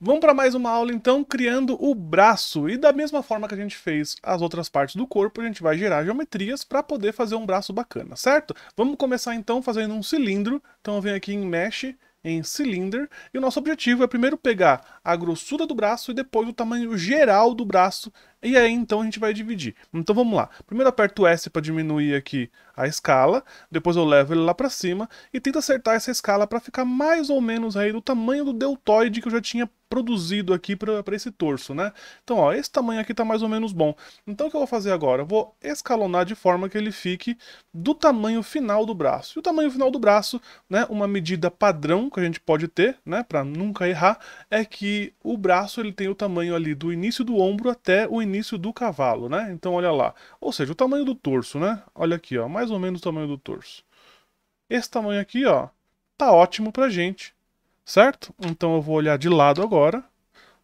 Vamos para mais uma aula então, criando o braço. E da mesma forma que a gente fez as outras partes do corpo, a gente vai gerar geometrias para poder fazer um braço bacana, certo? Vamos começar então fazendo um cilindro. Então eu venho aqui em Mesh, em Cylinder, e o nosso objetivo é primeiro pegar a grossura do braço e depois o tamanho geral do braço e aí então a gente vai dividir. Então vamos lá. Primeiro aperto S para diminuir aqui a escala, depois eu levo ele lá para cima e tento acertar essa escala para ficar mais ou menos aí do tamanho do deltoide que eu já tinha produzido aqui para esse torso, né? Então, ó, esse tamanho aqui tá mais ou menos bom. Então, o que eu vou fazer agora? Eu vou escalonar de forma que ele fique do tamanho final do braço. E o tamanho final do braço, né, uma medida padrão que a gente pode ter, né, para nunca errar, é que o braço ele tem o tamanho ali do início do ombro até o início do cavalo, né? Então olha lá. Ou seja, o tamanho do torso, né? Olha aqui, ó, mais ou menos o tamanho do torso. Esse tamanho aqui, ó, tá ótimo pra gente, certo? Então eu vou olhar de lado agora.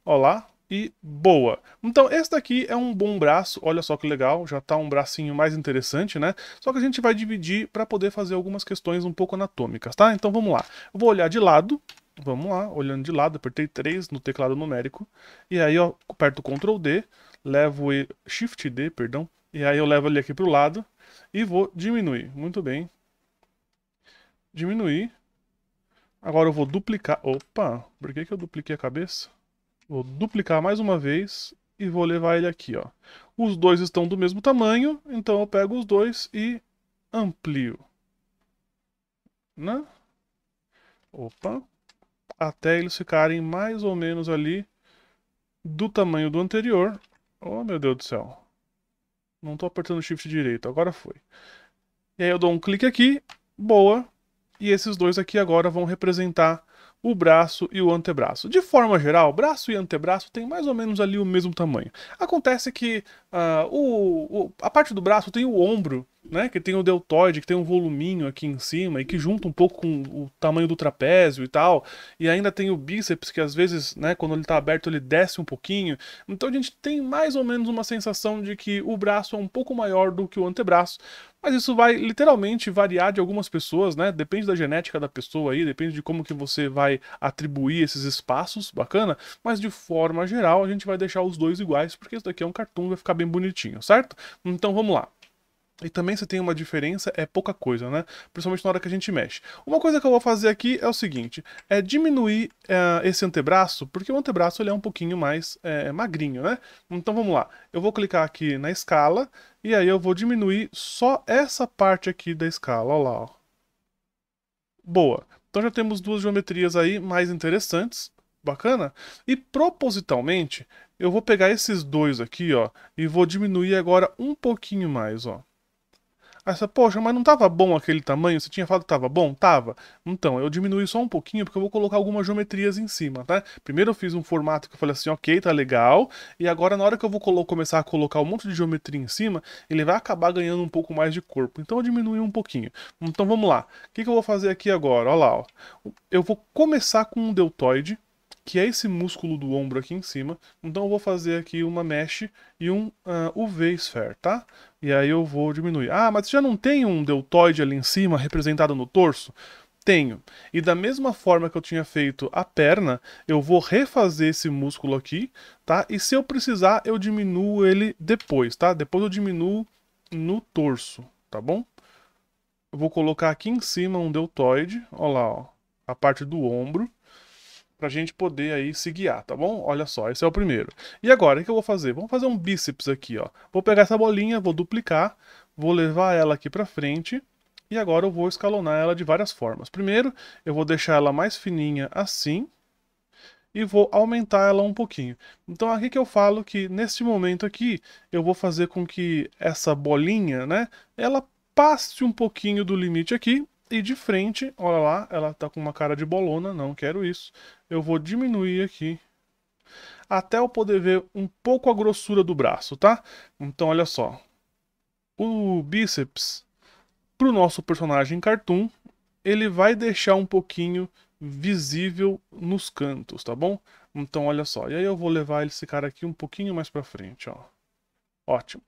Ó lá, e boa. Então, esse daqui é um bom braço, olha só que legal, já tá um bracinho mais interessante, né? Só que a gente vai dividir para poder fazer algumas questões um pouco anatômicas, tá? Então vamos lá. Eu vou olhar de lado, vamos lá, olhando de lado, apertei 3 no teclado numérico, e aí ó, aperto Ctrl D, levo Shift D, perdão, e aí eu levo ele aqui para o lado e vou diminuir. Muito bem. Diminuir. Agora eu vou duplicar. Opa, por que, que eu dupliquei a cabeça? Vou duplicar mais uma vez e vou levar ele aqui, ó. Os dois estão do mesmo tamanho, então eu pego os dois e amplio. Né? Opa. Até eles ficarem mais ou menos ali do tamanho do anterior. Oh, meu Deus do céu. Não tô apertando o shift direito, agora foi. E aí eu dou um clique aqui, boa. E esses dois aqui agora vão representar o braço e o antebraço. De forma geral, braço e antebraço têm mais ou menos ali o mesmo tamanho. Acontece que uh, o, o, a parte do braço tem o ombro né, que tem o deltoide, que tem um voluminho aqui em cima e que junta um pouco com o tamanho do trapézio e tal. E ainda tem o bíceps que às vezes, né, quando ele está aberto, ele desce um pouquinho. Então a gente tem mais ou menos uma sensação de que o braço é um pouco maior do que o antebraço. Mas isso vai literalmente variar de algumas pessoas, né? Depende da genética da pessoa aí, depende de como que você vai atribuir esses espaços, bacana? Mas de forma geral, a gente vai deixar os dois iguais, porque isso daqui é um cartoon, vai ficar bem bonitinho, certo? Então vamos lá. E também se tem uma diferença, é pouca coisa, né? Principalmente na hora que a gente mexe. Uma coisa que eu vou fazer aqui é o seguinte, é diminuir eh, esse antebraço, porque o antebraço ele é um pouquinho mais é, magrinho, né? Então vamos lá, eu vou clicar aqui na escala, e aí eu vou diminuir só essa parte aqui da escala, ó lá, ó. Boa. Então já temos duas geometrias aí mais interessantes, bacana? E propositalmente, eu vou pegar esses dois aqui, ó, e vou diminuir agora um pouquinho mais, ó. Aí você, poxa, mas não tava bom aquele tamanho? Você tinha falado que tava bom? Tava. Então, eu diminui só um pouquinho porque eu vou colocar algumas geometrias em cima, tá? Primeiro eu fiz um formato que eu falei assim, ok, tá legal. E agora na hora que eu vou começar a colocar um monte de geometria em cima, ele vai acabar ganhando um pouco mais de corpo. Então eu diminui um pouquinho. Então vamos lá. O que, que eu vou fazer aqui agora? Olha lá, ó. Eu vou começar com um deltoide que é esse músculo do ombro aqui em cima. Então eu vou fazer aqui uma mesh e um uh, ah, UV sphere, tá? E aí eu vou diminuir. Ah, mas já não tem um deltoide ali em cima representado no torso? Tenho. E da mesma forma que eu tinha feito a perna, eu vou refazer esse músculo aqui, tá? E se eu precisar, eu diminuo ele depois, tá? Depois eu diminuo no torso, tá bom? Eu vou colocar aqui em cima um deltoide, ó lá, ó, a parte do ombro para gente poder aí se guiar, tá bom? Olha só, esse é o primeiro. E agora, o que eu vou fazer? Vamos fazer um bíceps aqui, ó. Vou pegar essa bolinha, vou duplicar, vou levar ela aqui para frente e agora eu vou escalonar ela de várias formas. Primeiro, eu vou deixar ela mais fininha assim e vou aumentar ela um pouquinho. Então aqui que eu falo que neste momento aqui eu vou fazer com que essa bolinha, né, ela passe um pouquinho do limite aqui e de frente, olha lá, ela tá com uma cara de bolona, não quero isso. Eu vou diminuir aqui até eu poder ver um pouco a grossura do braço, tá? Então olha só. O bíceps pro nosso personagem cartoon, ele vai deixar um pouquinho visível nos cantos, tá bom? Então olha só. E aí eu vou levar esse cara aqui um pouquinho mais para frente, ó. Ótimo.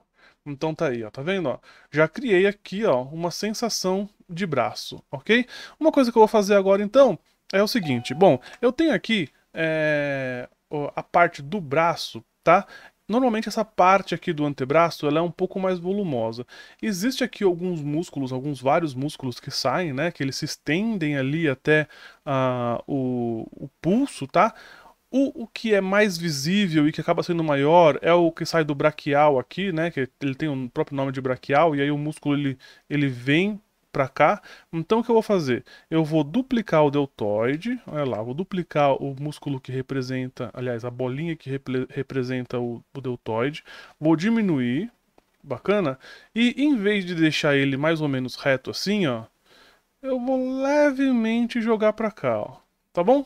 Então tá aí, ó, tá vendo, ó? Já criei aqui, ó, uma sensação de braço, ok? Uma coisa que eu vou fazer agora então é o seguinte, bom, eu tenho aqui é, a parte do braço, tá? Normalmente essa parte aqui do antebraço ela é um pouco mais volumosa. Existe aqui alguns músculos, alguns vários músculos que saem, né? Que eles se estendem ali até uh, o, o pulso, tá? O, o, que é mais visível e que acaba sendo maior é o que sai do braquial aqui, né? Que ele tem o próprio nome de braquial, e aí o músculo ele, ele vem para cá. Então o que eu vou fazer? Eu vou duplicar o deltoide, olha lá, vou duplicar o músculo que representa, aliás, a bolinha que repre representa o, o deltoide, vou diminuir, bacana, e em vez de deixar ele mais ou menos reto assim, ó, eu vou levemente jogar para cá, ó, tá bom?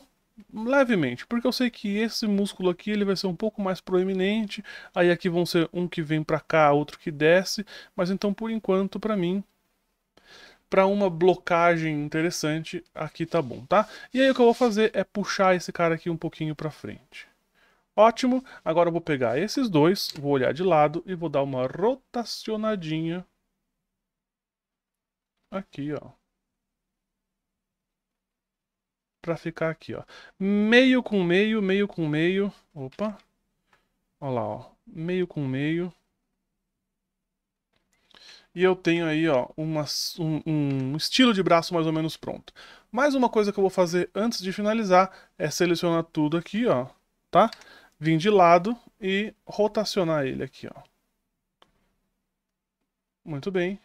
levemente, porque eu sei que esse músculo aqui ele vai ser um pouco mais proeminente, aí aqui vão ser um que vem para cá, outro que desce, mas então por enquanto para mim para uma blocagem interessante, aqui tá bom, tá? E aí o que eu vou fazer é puxar esse cara aqui um pouquinho para frente. Ótimo, agora eu vou pegar esses dois, vou olhar de lado e vou dar uma rotacionadinha aqui, ó. para ficar aqui, ó. Meio com meio, meio com meio. Opa. Olha lá, ó. Meio com meio e eu tenho aí ó, uma, um, um, estilo de braço mais ou menos pronto. Mais uma coisa que eu vou fazer antes de finalizar é selecionar tudo aqui, ó, tá? Vim de lado e rotacionar ele aqui, ó. Muito bem.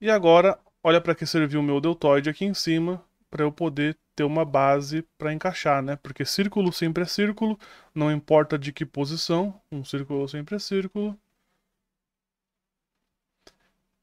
E agora, olha para que serviu o meu deltoide aqui em cima, para eu poder ter uma base para encaixar, né? Porque círculo sempre é círculo, não importa de que posição, um círculo sempre é círculo.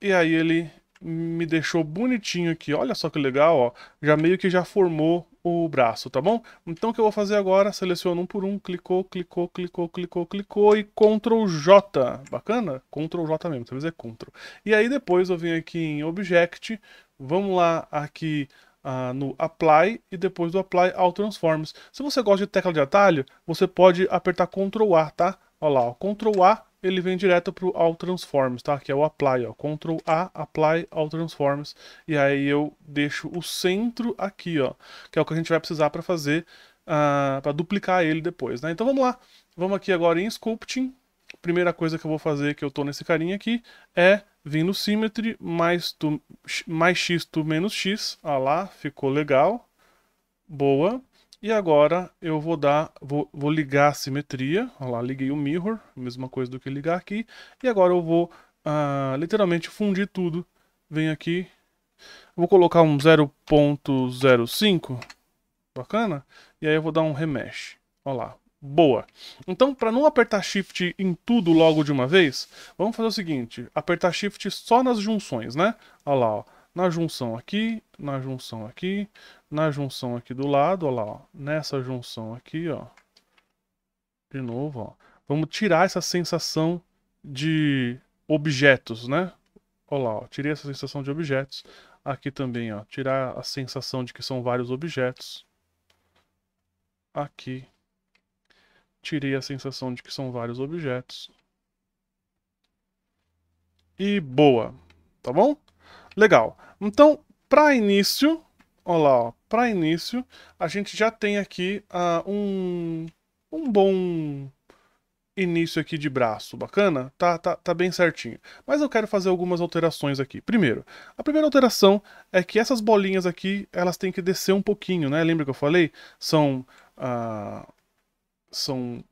E aí ele me deixou bonitinho aqui, olha só que legal, ó, já meio que já formou o braço, tá bom? Então o que eu vou fazer agora, seleciono um por um, clicou, clicou, clicou, clicou, clicou e Ctrl J, bacana? Ctrl J mesmo, talvez é Ctrl. E aí depois eu venho aqui em Object, vamos lá aqui ah, no Apply e depois do Apply All Transforms. Se você gosta de tecla de atalho, você pode apertar Ctrl A, tá? Olha lá, ó, Ctrl A ele vem direto para o All Transforms, tá? Que é o Apply, ó. Ctrl A, Apply, All Transforms. E aí eu deixo o centro aqui, ó. Que é o que a gente vai precisar para fazer, uh, ah, para duplicar ele depois, né? Então vamos lá. Vamos aqui agora em Sculpting. Primeira coisa que eu vou fazer, que eu tô nesse carinha aqui, é vir no Symmetry, mais, tu, mais X, tu menos X. Ah lá, ficou legal. Boa. E agora eu vou dar, vou, vou ligar a simetria. Olha lá, liguei o mirror, mesma coisa do que ligar aqui. E agora eu vou ah, literalmente fundir tudo. Vem aqui, vou colocar um 0.05, bacana. E aí eu vou dar um remesh. Olha lá, boa. Então, para não apertar Shift em tudo logo de uma vez, vamos fazer o seguinte: apertar Shift só nas junções, né? Olha lá, ó na junção aqui, na junção aqui, na junção aqui do lado, olha lá, ó, nessa junção aqui, ó. De novo, ó. Vamos tirar essa sensação de objetos, né? Olha lá, ó, tirei essa sensação de objetos. Aqui também, ó, tirar a sensação de que são vários objetos. Aqui. Tirei a sensação de que são vários objetos. E boa, tá bom? Legal. Então, para início, olha lá, para início, a gente já tem aqui uh, um, um bom início aqui de braço, bacana? Tá, tá, tá bem certinho. Mas eu quero fazer algumas alterações aqui. Primeiro, a primeira alteração é que essas bolinhas aqui, elas têm que descer um pouquinho, né? Lembra que eu falei? São... Uh, são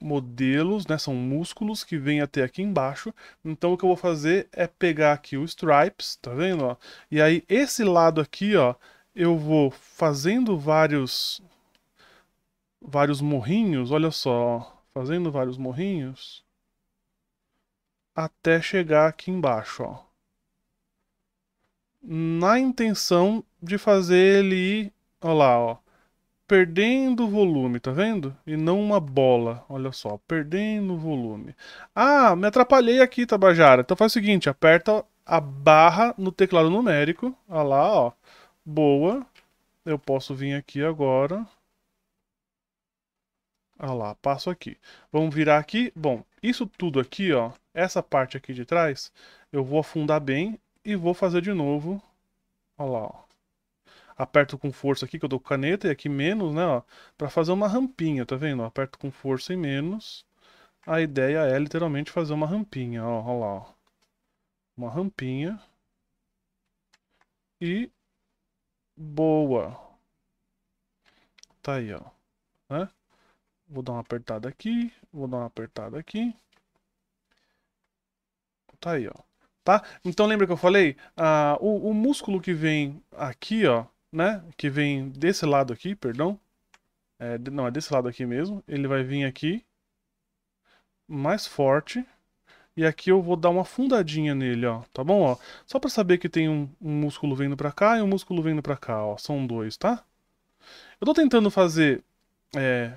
modelos, né? São músculos que vêm até aqui embaixo. Então o que eu vou fazer é pegar aqui o stripes, tá vendo? Ó? E aí esse lado aqui, ó, eu vou fazendo vários vários morrinhos, olha só, ó, fazendo vários morrinhos até chegar aqui embaixo, ó. Na intenção de fazer ele ir, ó lá, ó perdendo volume, tá vendo? E não uma bola, olha só, perdendo volume. Ah, me atrapalhei aqui, Tabajara. Então faz o seguinte, aperta a barra no teclado numérico, olha lá, ó, boa. Eu posso vir aqui agora. Olha lá, passo aqui. Vamos virar aqui. Bom, isso tudo aqui, ó, essa parte aqui de trás, eu vou afundar bem e vou fazer de novo. Olha lá, ó aperto com força aqui, que eu dou caneta, e aqui menos, né, ó, pra fazer uma rampinha, tá vendo? aperto com força e menos. A ideia é literalmente fazer uma rampinha, ó, ó lá, ó. Uma rampinha. E... Boa. Tá aí, ó. Né? Vou dar uma apertada aqui, vou dar uma apertada aqui. Tá aí, ó. Tá? Então lembra que eu falei? Ah, o, o músculo que vem aqui, ó, né? Que vem desse lado aqui, perdão. É, não, é desse lado aqui mesmo. Ele vai vir aqui. Mais forte. E aqui eu vou dar uma fundadinha nele, ó. Tá bom, ó? Só pra saber que tem um, um músculo vindo pra cá e um músculo vindo pra cá, ó. São dois, tá? Eu tô tentando fazer... É,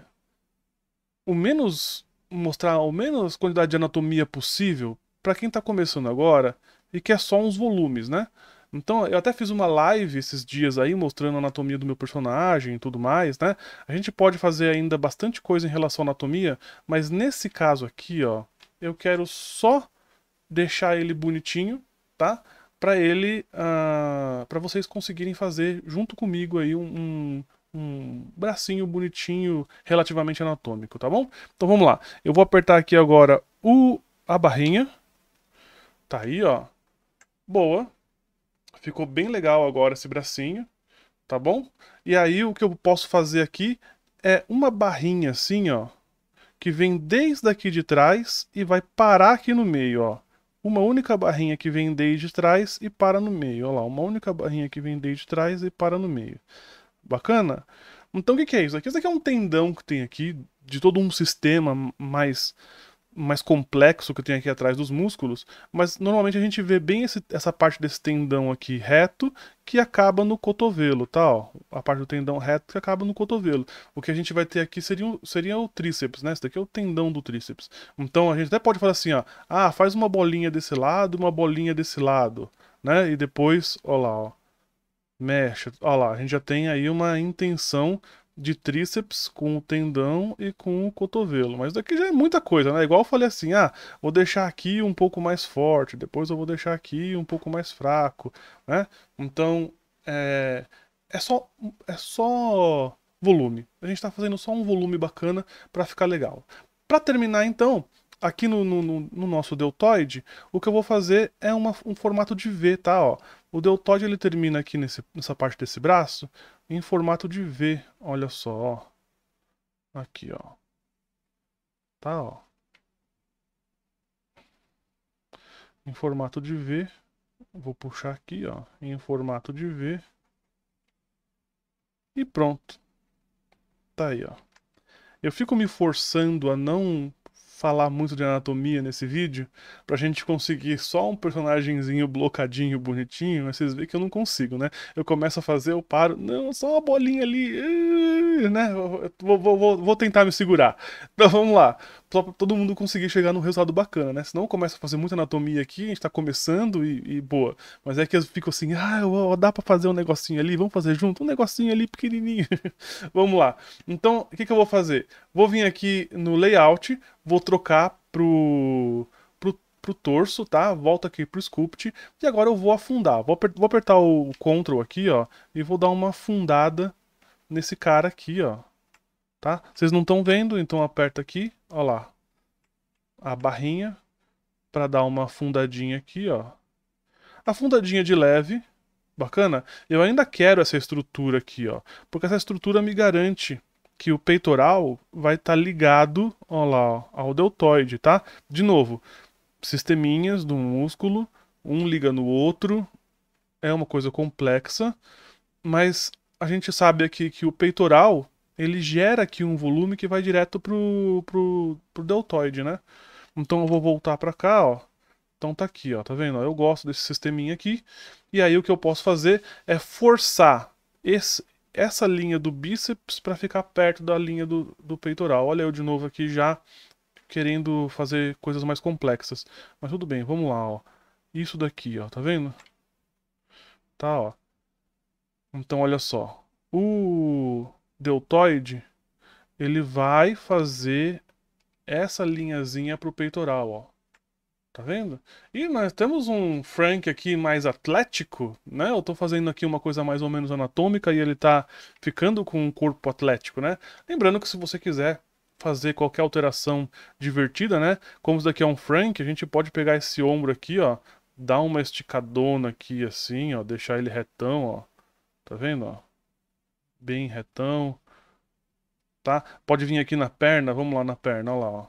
o menos... Mostrar o menos quantidade de anatomia possível para quem tá começando agora e quer só uns volumes, né? Então, eu até fiz uma live esses dias aí, mostrando a anatomia do meu personagem e tudo mais, né? A gente pode fazer ainda bastante coisa em relação à anatomia, mas nesse caso aqui, ó, eu quero só deixar ele bonitinho, tá? Para ele, uh, ah, para vocês conseguirem fazer junto comigo aí um, um, um bracinho bonitinho, relativamente anatômico, tá bom? Então vamos lá. Eu vou apertar aqui agora o a barrinha. Tá aí, ó. Boa. Ficou bem legal agora esse bracinho, tá bom? E aí o que eu posso fazer aqui é uma barrinha assim, ó, que vem desde aqui de trás e vai parar aqui no meio, ó. Uma única barrinha que vem desde trás e para no meio, ó lá, uma única barrinha que vem desde trás e para no meio. Bacana? Então o que, que é isso? Aqui, isso aqui é um tendão que tem aqui de todo um sistema mais mais complexo que tem aqui atrás dos músculos, mas normalmente a gente vê bem esse, essa parte desse tendão aqui reto que acaba no cotovelo, tá? Ó, a parte do tendão reto que acaba no cotovelo. O que a gente vai ter aqui seria, seria o tríceps, né? Esse daqui é o tendão do tríceps. Então a gente até pode falar assim, ó, ah, faz uma bolinha desse lado, uma bolinha desse lado, né? E depois, ó lá, ó, mexe, ó lá, a gente já tem aí uma intenção de tríceps com o tendão e com o cotovelo. Mas daqui já é muita coisa, né? Igual eu falei assim: ah, vou deixar aqui um pouco mais forte, depois eu vou deixar aqui um pouco mais fraco, né? Então é, é só é só volume. A gente está fazendo só um volume bacana para ficar legal. Para terminar, então, aqui no, no, no, nosso deltoide, o que eu vou fazer é uma, um formato de V, tá? Ó, o deltóide ele termina aqui nesse, nessa parte desse braço em formato de V. Olha só, ó. Aqui, ó. Tá, ó. Em formato de V. Vou puxar aqui, ó. Em formato de V. E pronto. Tá aí, ó. Eu fico me forçando a não falar muito de anatomia nesse vídeo, pra gente conseguir só um personagemzinho blocadinho, bonitinho, mas vocês veem que eu não consigo, né? Eu começo a fazer, eu paro, não, só uma bolinha ali, né? Vou, vou, vou, vou tentar me segurar. Então vamos lá só pra todo mundo conseguir chegar num resultado bacana, né? Senão começa a fazer muita anatomia aqui, a gente tá começando e, e boa. Mas é que eu fico assim, ah, ó, dá pra fazer um negocinho ali, vamos fazer junto? Um negocinho ali pequenininho. vamos lá. Então, o que, que eu vou fazer? Vou vir aqui no layout, vou trocar pro pro torso, tá? Volta aqui pro sculpt e agora eu vou afundar. Vou, vou apertar o Ctrl aqui, ó, e vou dar uma afundada nesse cara aqui, ó tá? Vocês não estão vendo, então aperta aqui, ó lá, a barrinha para dar uma fundadinha aqui, ó. A fundadinha de leve, bacana? Eu ainda quero essa estrutura aqui, ó, porque essa estrutura me garante que o peitoral vai estar tá ligado, ó lá, ó, ao deltoide, tá? De novo, sisteminhas do músculo, um liga no outro, é uma coisa complexa, mas a gente sabe aqui que o peitoral ele gera aqui um volume que vai direto pro, pro, pro deltoide, né? Então eu vou voltar para cá, ó. Então tá aqui, ó, tá vendo? Eu gosto desse sisteminha aqui. E aí o que eu posso fazer é forçar esse, essa linha do bíceps para ficar perto da linha do, do peitoral. Olha eu de novo aqui já querendo fazer coisas mais complexas. Mas tudo bem, vamos lá, ó. Isso daqui, ó, tá vendo? Tá, ó. Então olha só. O... Uh deltoide, ele vai fazer essa linhazinha para o peitoral, ó. Tá vendo? E nós temos um Frank aqui mais atlético, né? Eu tô fazendo aqui uma coisa mais ou menos anatômica e ele tá ficando com um corpo atlético, né? Lembrando que se você quiser fazer qualquer alteração divertida, né? Como isso daqui é um Frank, a gente pode pegar esse ombro aqui, ó, dar uma esticadona aqui assim, ó, deixar ele retão, ó. Tá vendo, ó? bem retão, tá? Pode vir aqui na perna, vamos lá na perna, olha lá, ó.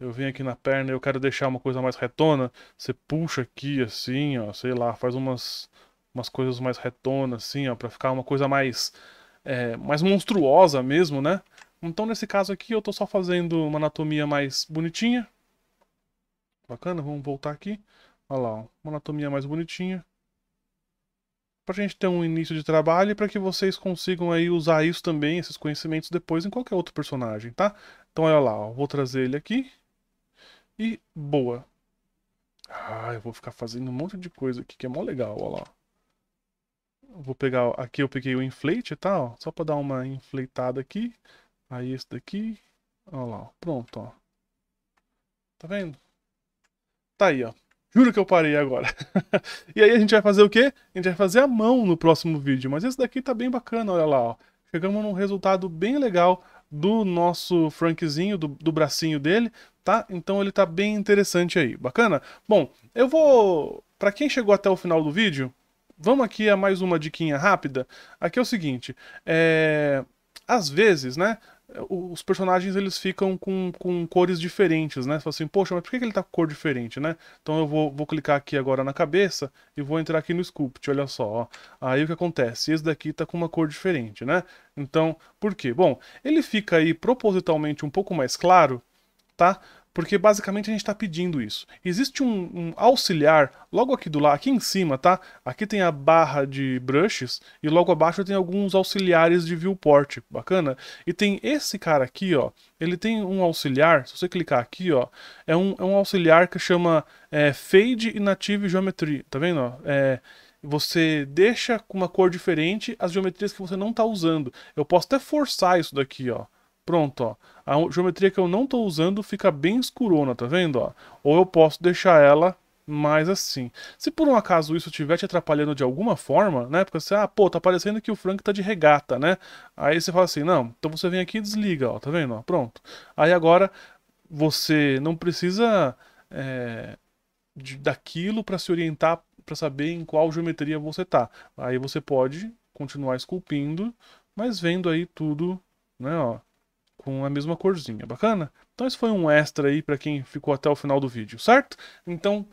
Eu venho aqui na perna, eu quero deixar uma coisa mais retona, você puxa aqui assim, ó, sei lá, faz umas umas coisas mais retonas assim, ó, para ficar uma coisa mais é, mais monstruosa mesmo, né? Então nesse caso aqui eu tô só fazendo uma anatomia mais bonitinha. Bacana, vamos voltar aqui. Olha lá, ó, uma anatomia mais bonitinha para a gente ter um início de trabalho e para que vocês consigam aí usar isso também, esses conhecimentos depois em qualquer outro personagem, tá? Então olha lá, ó, vou trazer ele aqui e boa. Ah, eu vou ficar fazendo um monte de coisa aqui que é mó legal, olha lá. Vou pegar, aqui eu peguei o inflate, tá? Ó, só para dar uma inflatada aqui. Aí esse daqui, olha lá, pronto, ó. Tá vendo? Tá aí, ó. Juro que eu parei agora. e aí a gente vai fazer o quê? A gente vai fazer a mão no próximo vídeo. Mas esse daqui tá bem bacana, olha lá. Ó. Chegamos num resultado bem legal do nosso Frankzinho, do, do bracinho dele, tá? Então ele tá bem interessante aí. Bacana? Bom, eu vou... Pra quem chegou até o final do vídeo, vamos aqui a mais uma diquinha rápida. Aqui é o seguinte, é... Às vezes, né, os personagens eles ficam com, com cores diferentes, né? Você fala assim, poxa, mas por que ele tá com cor diferente, né? Então eu vou, vou clicar aqui agora na cabeça e vou entrar aqui no Sculpt, olha só, ó. Aí o que acontece? Esse daqui tá com uma cor diferente, né? Então, por quê? Bom, ele fica aí propositalmente um pouco mais claro, tá? porque basicamente a gente está pedindo isso. Existe um, um, auxiliar logo aqui do lado, aqui em cima, tá? Aqui tem a barra de brushes e logo abaixo tem alguns auxiliares de viewport, bacana? E tem esse cara aqui, ó, ele tem um auxiliar, se você clicar aqui, ó, é um, é um auxiliar que chama é, Fade e Native Geometry, tá vendo? Ó? É, você deixa com uma cor diferente as geometrias que você não está usando. Eu posso até forçar isso daqui, ó. Pronto, ó. A geometria que eu não estou usando fica bem escurona, tá vendo? Ó? Ou eu posso deixar ela mais assim. Se por um acaso isso estiver te atrapalhando de alguma forma, né? Porque você, ah, pô, tá parecendo que o Frank tá de regata, né? Aí você fala assim, não, então você vem aqui e desliga, ó, tá vendo? Ó, pronto. Aí agora você não precisa é, de, daquilo para se orientar para saber em qual geometria você tá. Aí você pode continuar esculpindo, mas vendo aí tudo, né, ó, com a mesma corzinha, bacana? Então esse foi um extra aí para quem ficou até o final do vídeo, certo? Então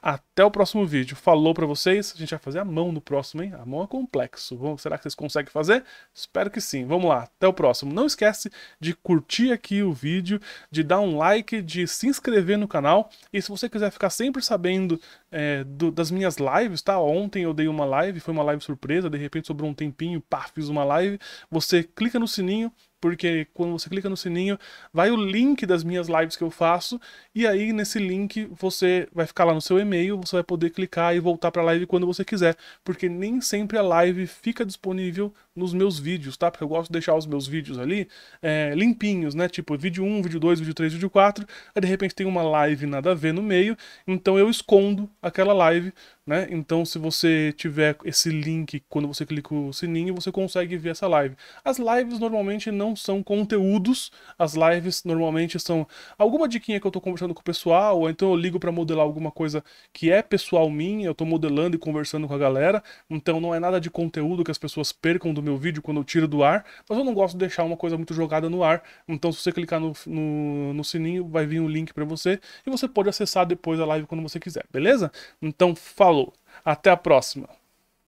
até o próximo vídeo. Falou para vocês. A gente vai fazer a mão no próximo, hein? A mão é complexo. Vamos, será que vocês conseguem fazer? Espero que sim. Vamos lá. Até o próximo. Não esquece de curtir aqui o vídeo, de dar um like, de se inscrever no canal. E se você quiser ficar sempre sabendo é, do, das minhas lives, tá? Ontem eu dei uma live, foi uma live surpresa, de repente sobrou um tempinho, pá, fiz uma live. Você clica no sininho, porque quando você clica no sininho, vai o link das minhas lives que eu faço, e aí nesse link você vai ficar lá no seu e-mail, você vai poder clicar e voltar para a live quando você quiser, porque nem sempre a live fica disponível nos meus vídeos, tá? Porque eu gosto de deixar os meus vídeos ali é, limpinhos, né? Tipo, vídeo 1, vídeo 2, vídeo 3, vídeo 4, aí de repente tem uma live nada a ver no meio, então eu escondo aquela live né? Então, se você tiver esse link quando você clica o sininho, você consegue ver essa live. As lives normalmente não são conteúdos, as lives normalmente são alguma diquinha que eu estou conversando com o pessoal, ou então eu ligo para modelar alguma coisa que é pessoal minha, eu estou modelando e conversando com a galera, então não é nada de conteúdo que as pessoas percam do meu vídeo quando eu tiro do ar, mas eu não gosto de deixar uma coisa muito jogada no ar, então se você clicar no, no, no sininho, vai vir um link para você e você pode acessar depois a live quando você quiser, beleza? Então, falou! Até a próxima!